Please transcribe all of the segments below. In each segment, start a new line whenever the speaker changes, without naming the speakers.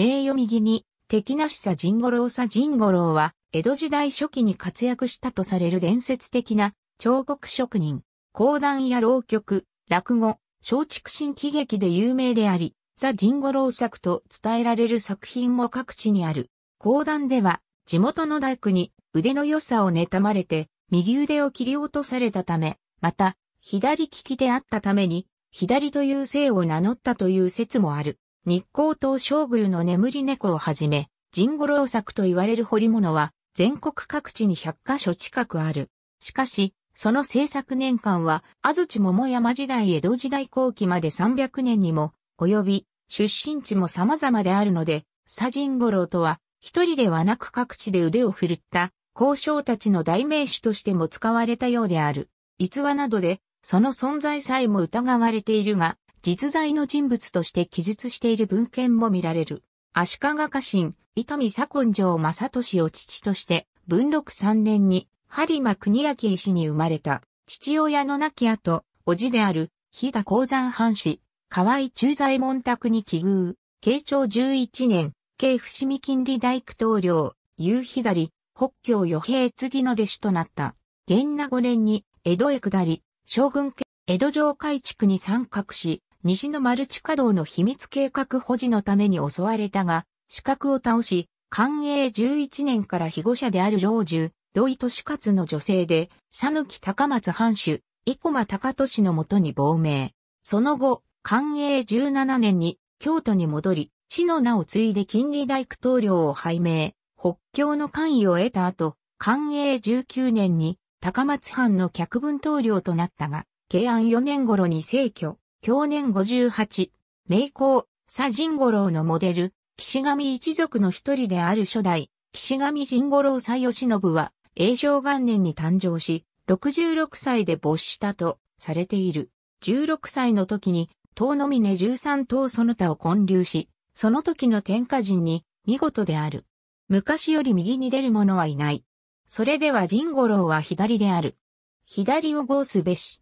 名誉右に、敵なしさ陣五郎さ陣五郎は、江戸時代初期に活躍したとされる伝説的な彫刻職人、講談や浪曲、落語、松竹新喜劇で有名であり、ザ・陣五郎作と伝えられる作品も各地にある。講談では、地元の大工に腕の良さを妬まれて、右腕を切り落とされたため、また、左利きであったために、左という姓を名乗ったという説もある。日光東照宮の眠り猫をはじめ、神五郎作と言われる彫り物は、全国各地に100カ所近くある。しかし、その制作年間は、安土桃山時代江戸時代後期まで300年にも、及び、出身地も様々であるので、佐神五郎とは、一人ではなく各地で腕を振るった、交渉たちの代名詞としても使われたようである。逸話などで、その存在さえも疑われているが、実在の人物として記述している文献も見られる。足利家臣、伊丹左根城正俊を父として、文禄3年に、播磨国明医師に生まれた、父親の亡き後、叔父である、日田鉱山藩士、河合中在門宅に寄遇、慶長11年、慶伏見金利大工棟領、夕日り、北京与平次の弟子となった。元那5年に、江戸へ下り、将軍家、江戸城改築に参画し、西のマルチ稼働の秘密計画保持のために襲われたが、資格を倒し、官営11年から被護者である老中、土井利勝の女性で、佐抜高松藩主、生駒高利のもとに亡命。その後、官営17年に京都に戻り、死の名を継いで金利大工統領を拝命、北京の官位を得た後、官営19年に高松藩の客分統領となったが、慶安4年頃に逝去。享年58、名工、佐神五郎のモデル、岸上一族の一人である初代、岸上神五郎佐義信は、永正元年に誕生し、66歳で没したとされている。16歳の時に、遠の峰13島その他を建立し、その時の天下人に見事である。昔より右に出る者はいない。それでは神五郎は左である。左を合すべし。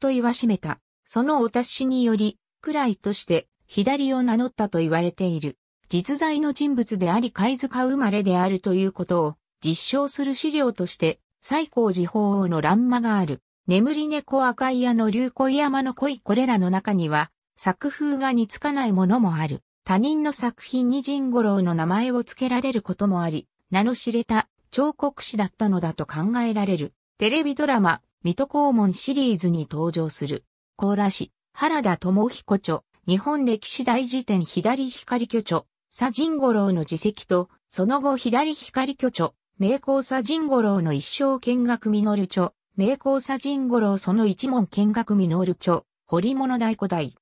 と言わしめた。そのお達しにより、くらいとして左を名乗ったと言われている。実在の人物であり貝塚生まれであるということを実証する資料として、西高寺法王の欄間がある。眠り猫赤い屋の竜恋山の恋これらの中には、作風が似つかないものもある。他人の作品に人五郎の名前を付けられることもあり、名の知れた彫刻師だったのだと考えられる。テレビドラマ、水戸黄門シリーズに登場する。高羅市、原田智彦著、日本歴史大辞典左光巨著、左神五郎の自責と、その後左光巨著、名工左神五郎の一生見学実る著、名工左神五郎その一門見学実る著、堀物大古代。